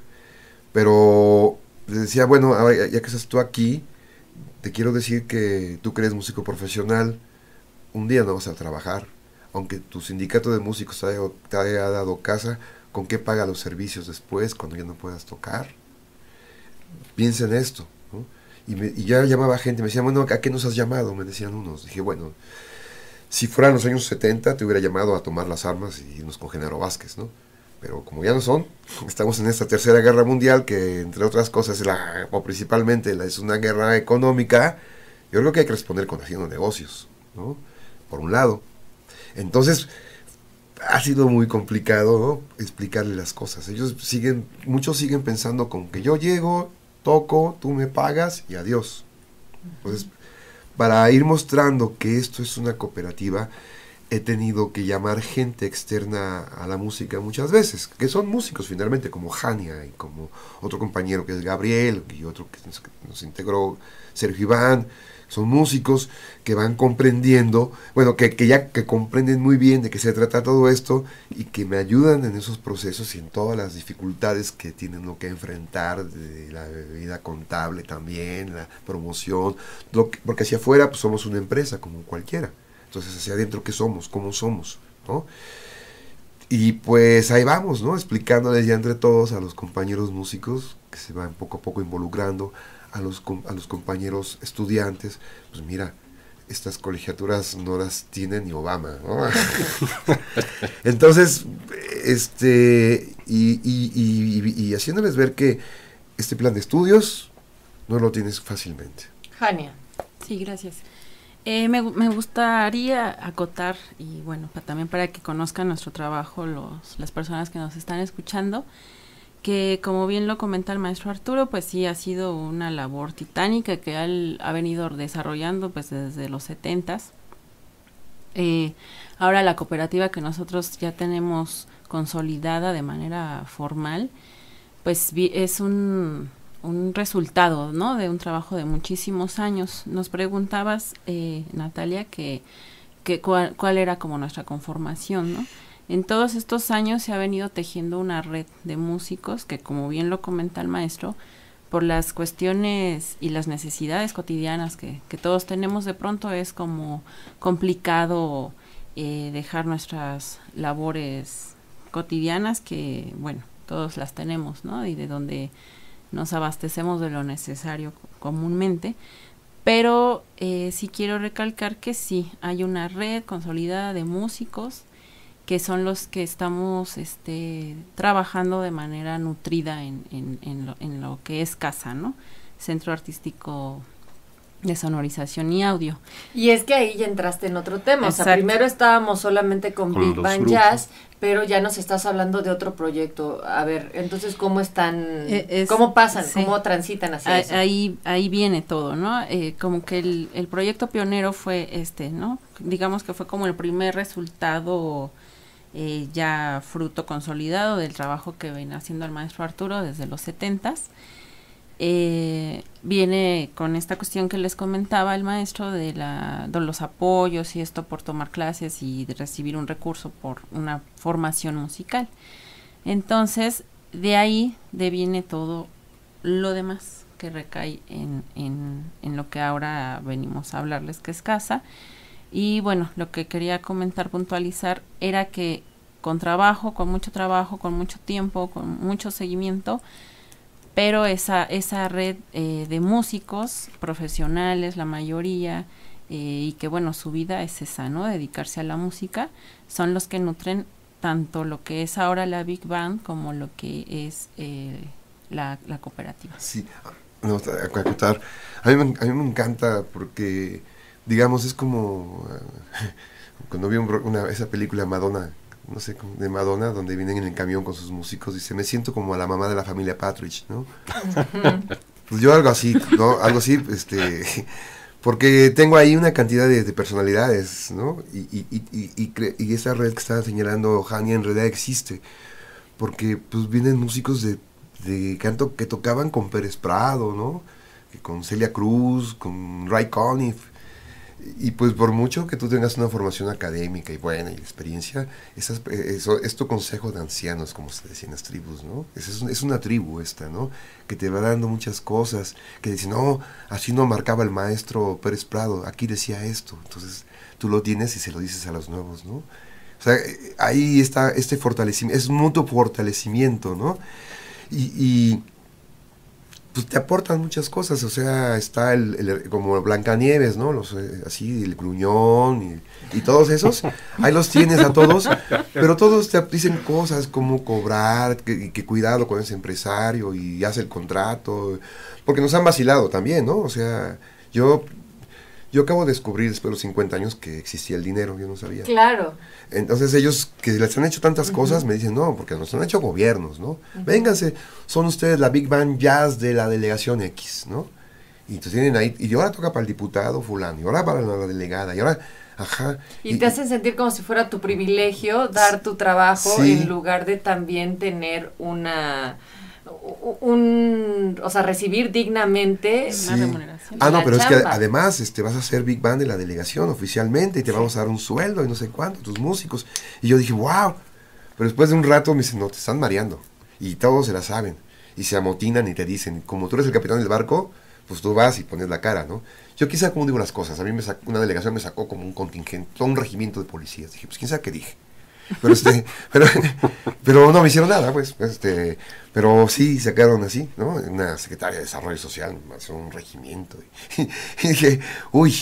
pero le decía, bueno, ah, ya que estás tú aquí, te quiero decir que tú que eres músico profesional, un día no vas a trabajar, aunque tu sindicato de músicos te haya, dado casa, ¿con qué paga los servicios después cuando ya no puedas tocar? Piensa en esto. ¿no? Y, ya llamaba gente, me decía bueno, ¿a qué nos has llamado? Me decían unos. Dije, bueno, si fueran los años 70, te hubiera llamado a tomar las armas y nos con Genaro Vázquez, ¿no? pero como ya no son, <laughs> estamos en esta tercera guerra mundial que entre otras cosas, o principalmente es una guerra económica, yo creo que hay que responder con haciendo negocios, ¿no? Por un lado. Entonces, ha sido muy complicado ¿no? explicarle las cosas. Ellos siguen, muchos siguen pensando con que yo llego, toco, tú me pagas y adiós. Entonces, para ir mostrando que esto es una cooperativa, he tenido que llamar gente externa a la música muchas veces, que son músicos finalmente, como Jania y como otro compañero que es Gabriel y otro que nos, integró Sergio Iván. Son músicos que van comprendiendo, bueno, que, ya que comprenden muy bien de qué se trata todo esto y que me ayudan en esos procesos y en todas las dificultades que tienen lo que enfrentar, de la vida contable también, la promoción, porque hacia afuera pues, somos una empresa como cualquiera. Entonces, hacia adentro, ¿qué somos? ¿Cómo somos? Y pues ahí vamos, ¿no? Explicándoles ya entre todos a los compañeros músicos que se van poco a poco involucrando, a los, los compañeros estudiantes, pues mira, estas colegiaturas no las tiene ni Obama, <laughs> Entonces, este, y, y, haciéndoles ver que este plan de estudios no lo tienes fácilmente. Jania. Sí, gracias. Eh, me, me, gustaría acotar, y bueno, también para que conozcan nuestro trabajo los, las personas que nos están escuchando, que como bien lo comenta el maestro Arturo, pues sí ha sido una labor titánica que él ha venido desarrollando pues desde los setentas. Eh, ahora la cooperativa que nosotros ya tenemos consolidada de manera formal, pues es un un resultado, ¿no? De un trabajo de muchísimos años. Nos preguntabas, eh, Natalia, que, cuál, era como nuestra conformación, ¿no? En todos estos años se ha venido tejiendo una red de músicos que, como bien lo comenta el maestro, por las cuestiones y las necesidades cotidianas que, todos tenemos, de pronto es como complicado eh, dejar nuestras labores cotidianas que, bueno, todos las tenemos, ¿no? Y de donde nos abastecemos de lo necesario comúnmente, pero eh, sí quiero recalcar que sí, hay una red consolidada de músicos que son los que estamos este, trabajando de manera nutrida en, lo, en lo, que es casa, ¿no? Centro Artístico de sonorización y audio. Y es que ahí ya entraste en otro tema. O sea, primero estábamos solamente con, Big band Jazz, pero ya nos estás hablando de otro proyecto. A ver, entonces, ¿cómo están? Eh, ¿Cómo pasan? ¿Cómo transitan hacia ahí, Ahí, viene todo, ¿no? Eh, como que el, el proyecto pionero fue este, ¿no? Digamos que fue como el primer resultado eh, ya fruto consolidado del trabajo que venía haciendo el maestro Arturo desde los setentas. Eh, viene con esta cuestión que les comentaba el maestro de, los apoyos y esto por tomar clases y de recibir un recurso por una formación musical. Entonces, de ahí deviene todo lo demás que recae en, en lo que ahora venimos a hablarles, que es casa. Y bueno, lo que quería comentar, puntualizar, era que con trabajo, con mucho trabajo, con mucho tiempo, con mucho seguimiento, pero esa, esa red eh, de músicos profesionales, la mayoría, eh, y que bueno, su vida es esa, ¿no? Dedicarse a la música, son los que nutren tanto lo que es ahora la Big Band como lo que es eh, la, la, cooperativa. Sí, a, mí me, a mí me encanta porque, digamos, es como <laughs> cuando vi una, esa película Madonna no sé, de Madonna, donde vienen en el camión con sus músicos, dice, me siento como a la mamá de la familia Patrick ¿no? pues yo algo así, ¿no? Algo así, este, <laughs> porque tengo ahí una cantidad de, personalidades, ¿no? Y, y, y, y, y esa red que estaba señalando Hania en realidad existe, porque pues vienen músicos de, de canto que tocaban con Pérez Prado, ¿no? Con Celia Cruz, con Ray Conniff, y pues por mucho que tú tengas una formación académica y buena y experiencia, esas, eh, eso, es tu consejo de ancianos, como se decía en las tribus, ¿no? Es, es, una tribu esta, ¿no? Que te va dando muchas cosas, que dice, no, así no marcaba el maestro Pérez Prado, aquí decía esto. Entonces tú lo tienes y se lo dices a los nuevos, ¿no? O sea, eh, ahí está este fortalecimiento, es mutuo fortalecimiento, ¿no? y pues te aportan muchas cosas, o sea, está el, como Blancanieves, ¿no? Los, eh, así, el gruñón y, todos esos, ahí los tienes a todos, pero todos te dicen cosas como cobrar, que, que cuidado con ese empresario y hace el contrato, porque nos han vacilado también, ¿no? O sea, yo yo acabo de descubrir después de los 50 años que existía el dinero, yo no sabía. Claro. Entonces ellos que les han hecho tantas cosas me dicen, no, porque nos han hecho gobiernos, ¿no? Vénganse, son ustedes la Big band Jazz de la delegación X, ¿no? Y entonces tienen ahí, y ahora toca para el diputado fulano, y ahora para la delegada, y ahora... Ajá. Y, te hacen sentir como si fuera tu privilegio dar tu trabajo en lugar de también tener una un, o sea, recibir dignamente Ah, no, pero es que además este, vas a ser big band de la delegación oficialmente y te vamos a dar un sueldo y no sé cuánto, tus músicos. Y yo dije, wow. Pero después de un rato me dicen, no, te están mareando. Y todos se la saben. Y se amotinan y te dicen, como tú eres el capitán del barco, pues tú vas y pones la cara, ¿no? Yo quizá como digo unas cosas. A mí me sacó, una delegación me sacó como un contingente, un regimiento de policías. Dije, pues quién sabe qué dije pero, este, <laughs> pero, no me hicieron nada, pues. Este, pero sí sacaron así, ¿no? Una secretaria de Desarrollo Social, más un regimiento. Y, <laughs> dije, uy,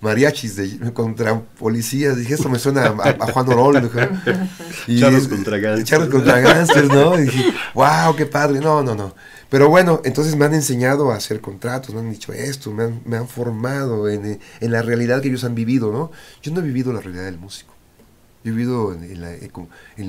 mariachis de, contra policías. Dije, esto me suena a, Juan Orol. ¿no? Y, charlos contra gangsters ¿no? Y dije, wow, qué padre. No, no, no. Pero bueno, entonces me han enseñado a hacer contratos, me han dicho esto, me han, formado en, en la realidad que ellos han vivido, ¿no? Yo no he vivido la realidad del músico vivido en, el la, eh,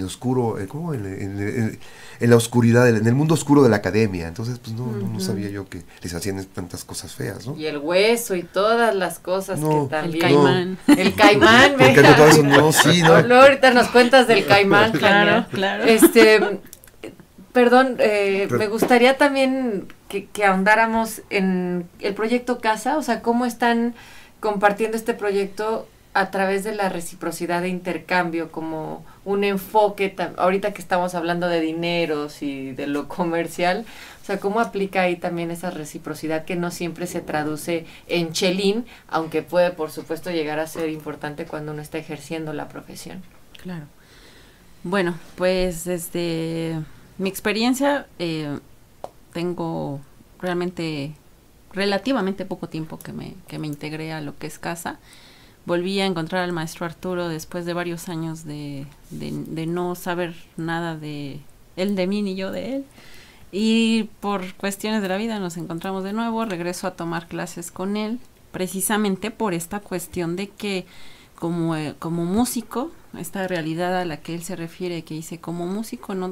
oscuro, eh, En, la oscuridad, en el mundo oscuro de la academia. Entonces, pues no, no sabía yo que les hacían tantas cosas feas, ¿no? Y el hueso y todas las cosas que también. El caimán. El caimán, <laughs> eso, ahorita nos cuentas del caimán, <laughs> claro, claro. Este, perdón, eh, me gustaría también que, que ahondáramos en el proyecto Casa, o sea, cómo están compartiendo este proyecto a través de la reciprocidad de intercambio, como un enfoque, ahorita que estamos hablando de dineros y de lo comercial, o sea, ¿cómo aplica ahí también esa reciprocidad que no siempre se traduce en chelín, aunque puede, por supuesto, llegar a ser importante cuando uno está ejerciendo la profesión? Claro. Bueno, pues desde mi experiencia eh, tengo realmente relativamente poco tiempo que me, que me integré a lo que es casa volví a encontrar al maestro Arturo después de varios años de, de, no saber nada de él de mí ni yo de él. Y por cuestiones de la vida nos encontramos de nuevo, regreso a tomar clases con él, precisamente por esta cuestión de que como, eh, como músico, esta realidad a la que él se refiere, que dice como músico no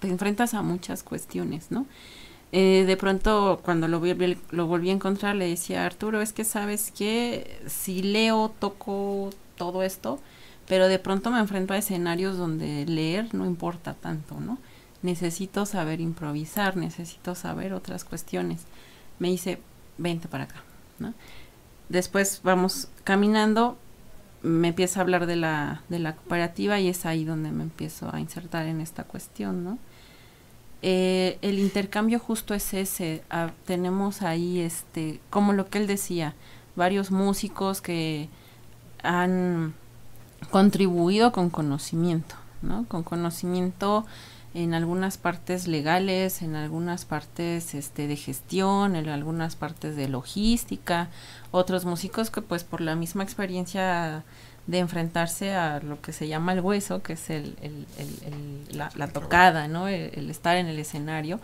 te enfrentas a muchas cuestiones, ¿no? Eh, de pronto, cuando lo, lo volví a encontrar, le decía, Arturo, es que sabes que si leo, toco todo esto, pero de pronto me enfrento a escenarios donde leer no importa tanto, ¿no? Necesito saber improvisar, necesito saber otras cuestiones. Me dice, vente para acá, ¿no? Después vamos caminando, me empieza a hablar de la, de la cooperativa y es ahí donde me empiezo a insertar en esta cuestión, ¿no? Eh, el intercambio justo es ese. Ah, tenemos ahí, este, como lo que él decía, varios músicos que han contribuido con conocimiento, ¿no? Con conocimiento en algunas partes legales, en algunas partes este, de gestión, en algunas partes de logística, otros músicos que pues por la misma experiencia de enfrentarse a lo que se llama el hueso, que es el, la, tocada, ¿no? El, estar en el escenario.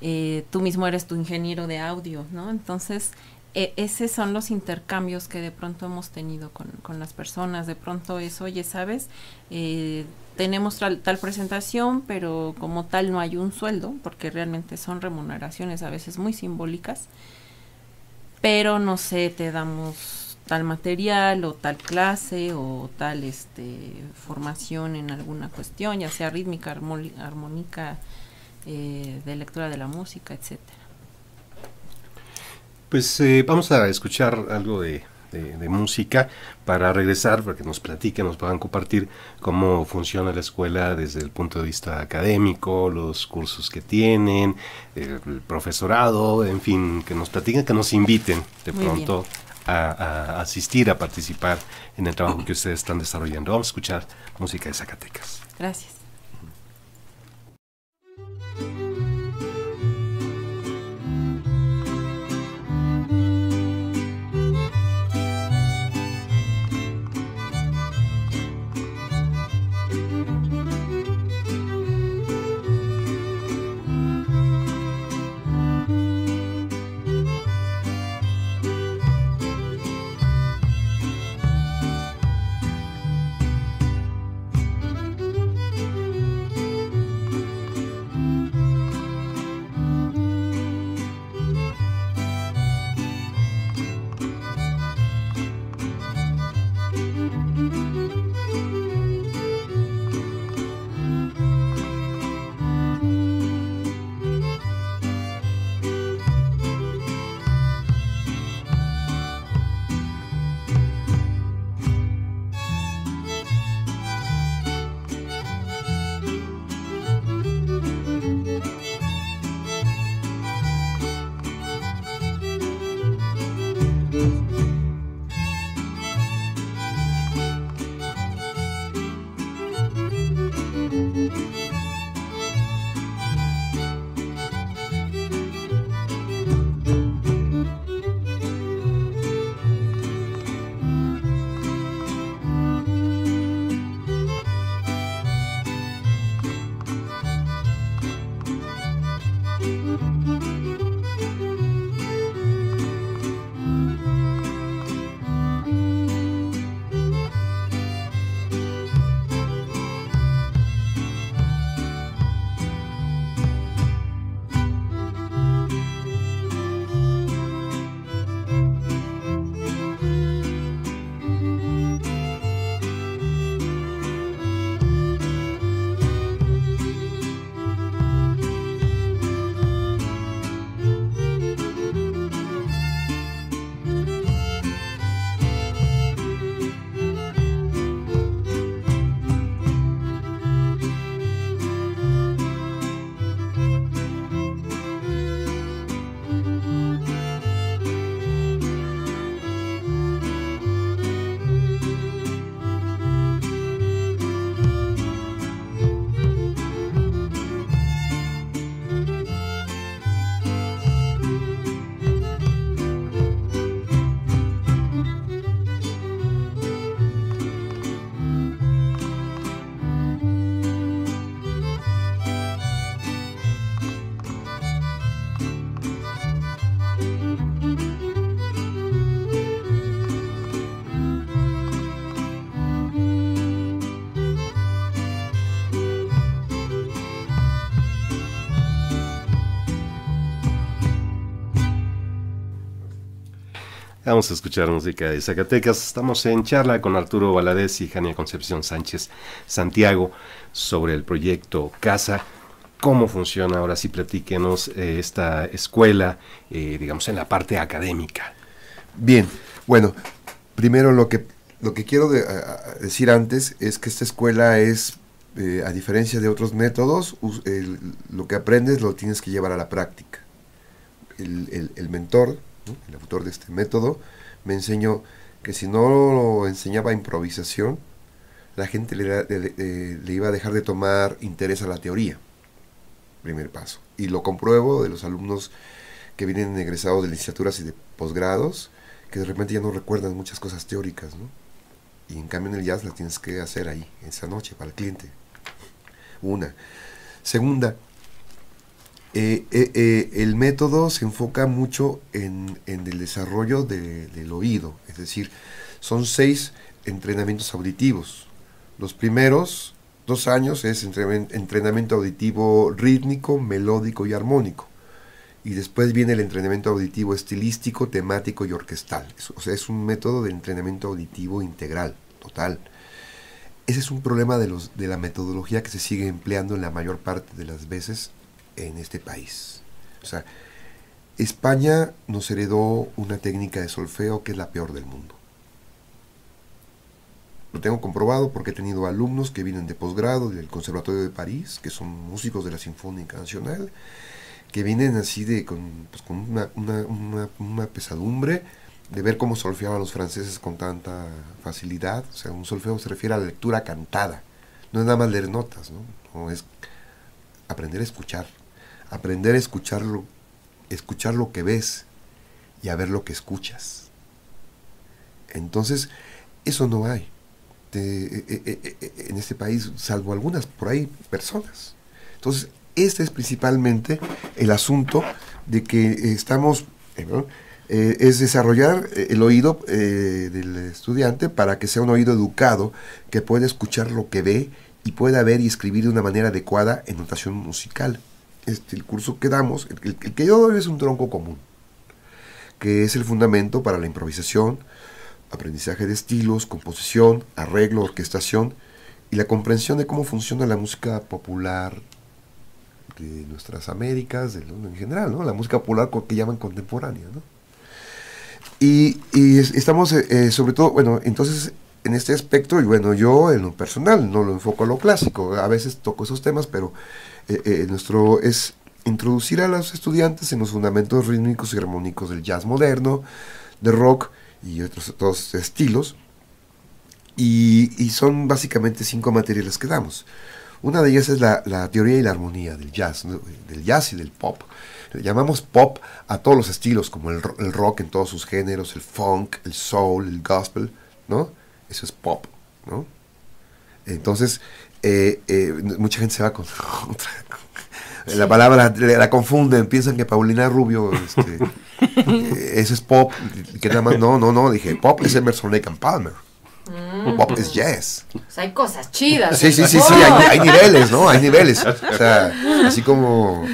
Eh, tú mismo eres tu ingeniero de audio, ¿no? Entonces, e, esos son los intercambios que de pronto hemos tenido con, las personas. De pronto es, oye, ¿sabes? Eh, tenemos tal, tal, presentación, pero como tal no hay un sueldo, porque realmente son remuneraciones a veces muy simbólicas. Pero no sé, te damos tal material o tal clase o tal este formación en alguna cuestión, ya sea rítmica, armónica, eh, de lectura de la música, etcétera. Pues eh, vamos a escuchar algo de, música para regresar, para que nos platiquen, nos puedan compartir cómo funciona la escuela desde el punto de vista académico, los cursos que tienen, el, profesorado, en fin, que nos platiquen, que nos inviten de pronto a, asistir, a participar en el trabajo que ustedes están desarrollando. Vamos a escuchar música de Zacatecas. Gracias. a escuchar música de Zacatecas. Estamos en charla con Arturo Valadez y Jania Concepción Sánchez Santiago sobre el proyecto Casa. ¿Cómo funciona? Ahora sí, platíquenos eh, esta escuela, eh, digamos, en la parte académica. Bien, bueno, primero lo que, lo que quiero decir antes es que esta escuela es, eh, a diferencia de otros métodos, lo que aprendes lo tienes que llevar a la práctica. el mentor el autor de este método, me enseñó que si no enseñaba improvisación, la gente le, iba a dejar de tomar interés a la teoría. Primer paso. Y lo compruebo de los alumnos que vienen egresados de licenciaturas y de posgrados, que de repente ya no recuerdan muchas cosas teóricas, Y en cambio en el jazz la tienes que hacer ahí, esa noche, para el cliente. Una. Segunda, eh, eh, eh, el método se enfoca mucho en, el desarrollo del oído, es decir, son seis entrenamientos auditivos. Los primeros dos años es entrenamiento auditivo rítmico, melódico y armónico. Y después viene el entrenamiento auditivo estilístico, temático y orquestal. o sea, es un método de entrenamiento auditivo integral, total. Ese es un problema de, de la metodología que se sigue empleando en la mayor parte de las veces en este país. O sea, España nos heredó una técnica de solfeo que es la peor del mundo. Lo tengo comprobado porque he tenido alumnos que vienen de posgrado del Conservatorio de París, que son músicos de la Sinfónica Nacional, que vienen así de con, pues, una, pesadumbre de ver cómo solfeaban los franceses con tanta facilidad. O sea, un solfeo se refiere a la lectura cantada. No es nada más leer notas, ¿no? no es aprender a escuchar aprender a escucharlo, escuchar lo que ves y a ver lo que escuchas. Entonces, eso no hay eh, eh, eh, en este país, salvo algunas por ahí personas. Entonces, este es principalmente el asunto de que estamos, es desarrollar el oído del estudiante para que sea un oído educado, que pueda escuchar lo que ve y pueda ver y escribir de una manera adecuada en notación musical. Este, el curso que damos, el, que yo doy es un tronco común, que es el fundamento para la improvisación, aprendizaje de estilos, composición, arreglo, orquestación y la comprensión de cómo funciona la música popular de nuestras Américas, del en general, ¿no? la música popular que llaman contemporánea. ¿no? Y, estamos eh, eh, sobre todo, bueno, entonces en este aspecto, y bueno, yo en lo personal no lo enfoco a lo clásico, a veces toco esos temas, pero eh, eh, nuestro es introducir a los estudiantes en los fundamentos rítmicos y armónicos del jazz moderno, de rock y otros, todos estilos. Y, son básicamente cinco materias que damos. Una de ellas es la, teoría y la armonía del jazz, del jazz y del pop. Le llamamos pop a todos los estilos, como el, el, rock en todos sus géneros, el funk, el soul, el gospel, ¿no? Eso es pop, ¿no? Entonces, eh, eh, mucha gente se va con <laughs> La palabra la, confunden, piensan que Paulina Rubio, este, <laughs> ese es pop, que nada más, no, no, no, dije, pop es Emerson Lake and Palmer. Mm. Pop es jazz. O sea, hay cosas chidas. Sí, sí, sí, sí, hay, niveles, ¿no? Hay niveles. O sea, <laughs> así como,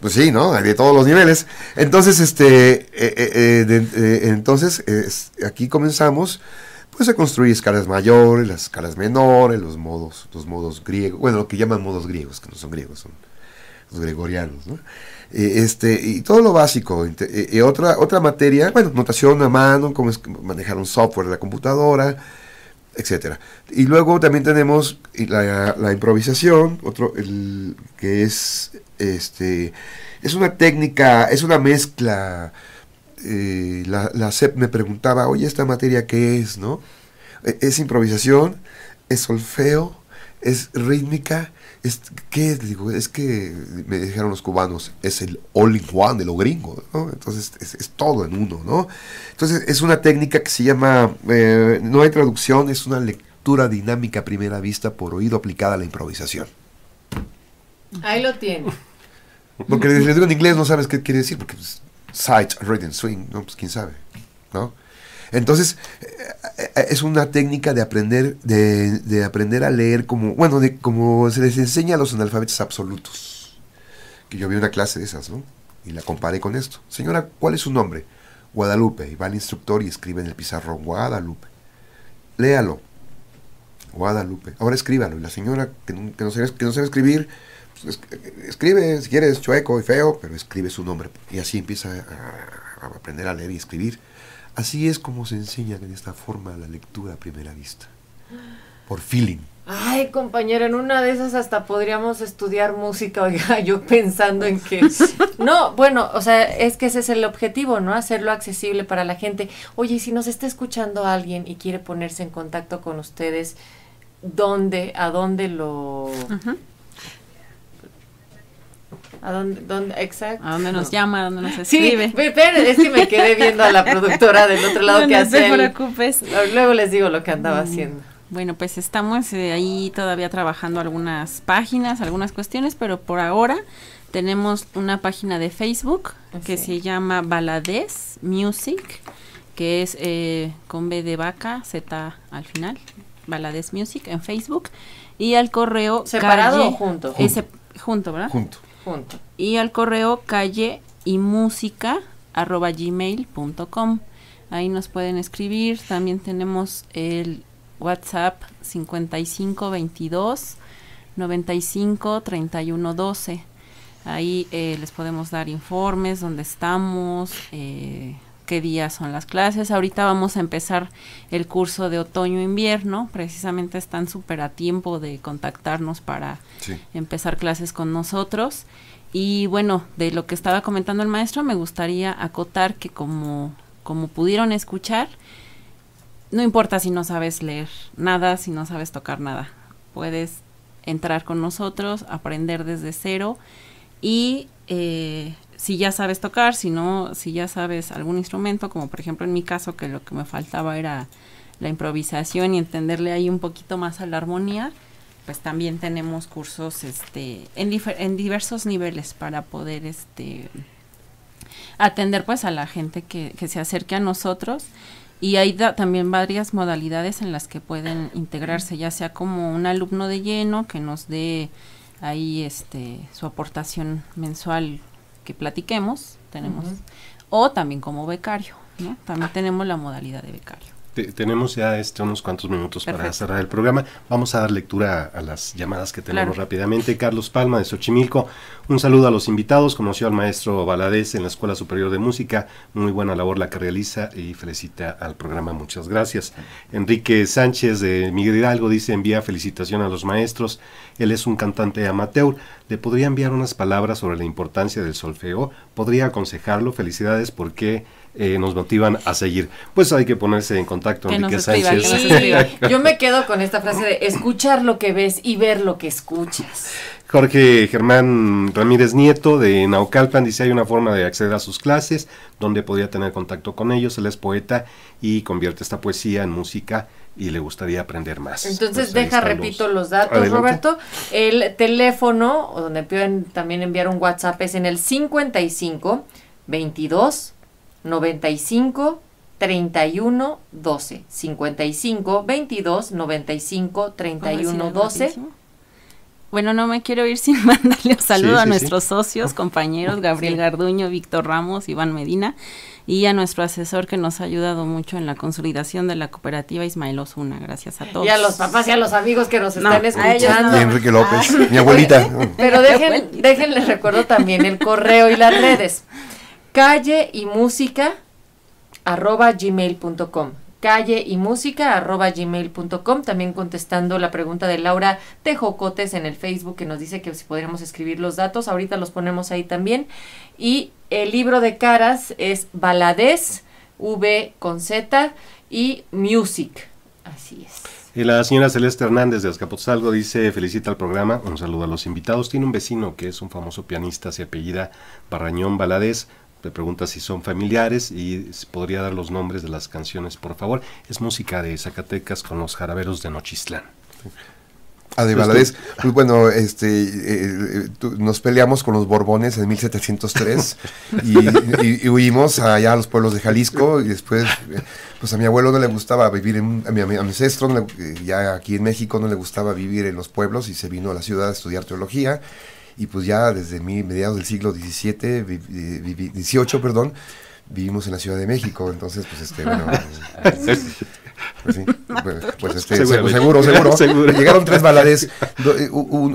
pues sí, ¿no? Hay de todos los niveles. Entonces, este, eh, entonces, aquí comenzamos entonces se construye escalas mayores, las escalas menores, los modos, los modos griegos, bueno, lo que llaman modos griegos, que no son griegos, son los gregorianos, ¿no? Eh, este, y todo lo básico, Y eh, eh, otra, otra materia, bueno, notación a mano, cómo es manejar un software de la computadora, etc. Y luego también tenemos la, improvisación, otro, el, que es, este, es una técnica, es una mezcla eh, la, CEP me preguntaba, oye, ¿esta materia qué es? ¿No? E, ¿Es improvisación? ¿Es solfeo? ¿Es rítmica? ¿Es, ¿Qué es? Digo, es que me dijeron los cubanos, es el all in one de lo gringo, Entonces es, todo en uno, ¿no? Entonces es una técnica que se llama, eh, no hay traducción, es una lectura dinámica a primera vista por oído aplicada a la improvisación. Ahí lo tiene. Porque le digo en inglés no sabes qué quiere decir, porque pues, Sight reading, Swing, ¿no? Pues quién sabe, ¿no? Entonces, eh, es una técnica de aprender, de, aprender a leer como, bueno, de, como se les enseña a los analfabetos absolutos. Que yo vi una clase de esas, ¿no? Y la comparé con esto. Señora, ¿cuál es su nombre? Guadalupe. Y va el instructor y escribe en el pizarro, Guadalupe. Léalo. Guadalupe. Ahora escríbalo. Y la señora que no sabe escribir, escribe, si quieres, chueco y feo, pero escribe su nombre. Y así empieza a, aprender a leer y escribir. Así es como se enseña de esta forma la lectura a primera vista. Por feeling. Ay, compañero, en una de esas hasta podríamos estudiar música, <laughs> oiga, yo pensando en que... <laughs> No, bueno, o sea, es que ese es el objetivo, ¿no? Hacerlo accesible para la gente. Oye, si nos está escuchando alguien y quiere ponerse en contacto con ustedes, ¿dónde, a dónde lo... ¿A dónde, dónde exacto? ¿A dónde nos llama? dónde nos escribe? Sí, pero es que me quedé viendo a la productora del otro lado que No te preocupes. luego les digo lo que andaba mm, haciendo. Bueno, pues estamos eh, ahí todavía trabajando algunas páginas, algunas cuestiones, pero por ahora tenemos una página de Facebook que se llama Balades Music, que es eh, con B de vaca, Z al final, Balades Music en Facebook, y al correo... ¿Separado o junto? ese junto, ¿verdad? Junto. Y al correo calle y música arroba com. Ahí nos pueden escribir. También tenemos el WhatsApp 5522 95 31 12. Ahí eh, les podemos dar informes, dónde estamos, eh, qué días son las clases. Ahorita vamos a empezar el curso de otoño-invierno. Precisamente están súper a tiempo de contactarnos para empezar clases con nosotros. Y bueno, de lo que estaba comentando el maestro, me gustaría acotar que como, como pudieron escuchar, no importa si no sabes leer nada, si no sabes tocar nada. Puedes entrar con nosotros, aprender desde cero y eh, si ya sabes tocar, si no, si ya sabes algún instrumento, como por ejemplo en mi caso que lo que me faltaba era la improvisación y entenderle ahí un poquito más a la armonía, pues también tenemos cursos este en, en diversos niveles para poder este atender pues a la gente que, que se acerque a nosotros y hay también varias modalidades en las que pueden integrarse, ya sea como un alumno de lleno que nos dé ahí este su aportación mensual platiquemos, tenemos, o también como becario, También ah. tenemos la modalidad de becario tenemos ya este, unos cuantos minutos para cerrar el programa. Vamos a dar lectura a, las llamadas que tenemos rápidamente. Carlos Palma de Xochimilco, un saludo a los invitados. Conoció al maestro Valadez en la Escuela Superior de Música. Muy buena labor la que realiza y felicita al programa. Muchas gracias. Enrique Sánchez de Miguel Hidalgo dice envía felicitación a los maestros. Él es un cantante amateur. ¿Le podría enviar unas palabras sobre la importancia del solfeo? ¿Podría aconsejarlo? Felicidades porque... Eh, nos motivan a seguir. Pues hay que ponerse en contacto, <laughs> Yo me quedo con esta frase de escuchar lo que ves y ver lo que escuchas. Jorge Germán Ramírez Nieto de Naucalpan dice hay una forma de acceder a sus clases donde podría tener contacto con ellos, él es poeta y convierte esta poesía en música y le gustaría aprender más. Entonces, pues deja, repito los, datos, Roberto. El teléfono donde pueden también enviar un WhatsApp es en el 55 22 95 31 12 55 22 95 31 12 bueno, no me quiero ir sin <laughs> mandarle un saludo a nuestros socios, compañeros, <laughs> Gabriel Garduño, Víctor Ramos, Iván Medina y a nuestro asesor que nos ha ayudado mucho en la consolidación de la cooperativa Ismael Osuna. Gracias a todos. Y a los papás y a los amigos que nos están escuchando. Enrique López, ah. mi abuelita. <laughs> Pero dejen, déjenles recuerdo también el correo y las redes calle y música arroba gmail.com calle y música arroba gmail.com también contestando la pregunta de Laura Tejocotes en el Facebook que nos dice que si podríamos escribir los datos ahorita los ponemos ahí también y el libro de caras es Baladez V con Z y Music así es y la señora Celeste Hernández de Azcapotzalgo dice, felicita al programa, un saludo a los invitados. Tiene un vecino que es un famoso pianista, se apellida Barrañón Baladés, te pregunta si son familiares y si podría dar los nombres de las canciones, por favor. Es música de Zacatecas con los jaraberos de Nochistlán. Ah, de Valadez. Pues bueno, este, eh, eh, nos peleamos con los Borbones en 1703 <laughs> y, huimos allá a los pueblos de Jalisco y después, pues a mi abuelo no le gustaba vivir, en, a mi, ancestro, eh, ya aquí en México no le gustaba vivir en los pueblos y se vino a la ciudad a estudiar teología y pues ya desde mi, mediados del siglo XVII, XVIII, perdón, vivimos en la Ciudad de México, entonces pues este, bueno... Pues pues, pues, este, seguro, seguro, seguro. Llegaron tres balades. Eh,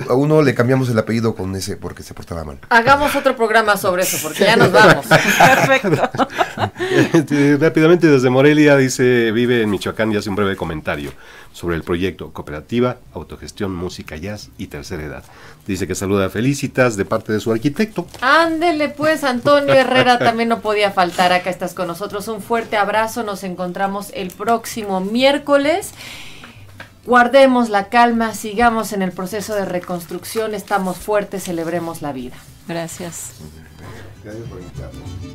a uno le cambiamos el apellido con ese porque se portaba mal. Hagamos otro programa sobre eso porque ya nos vamos. Perfecto. <laughs> Este, rápidamente desde Morelia dice, vive en Michoacán y hace un breve comentario sobre el proyecto Cooperativa, Autogestión, Música, Jazz y Tercera Edad. Dice que saluda a Felicitas de parte de su arquitecto. Ándele pues, Antonio Herrera también no podía faltar, acá estás con nosotros. Un fuerte abrazo, nos encontramos el próximo miércoles. Guardemos la calma, sigamos en el proceso de reconstrucción, estamos fuertes, celebremos la vida. Gracias. Gracias por invitarnos.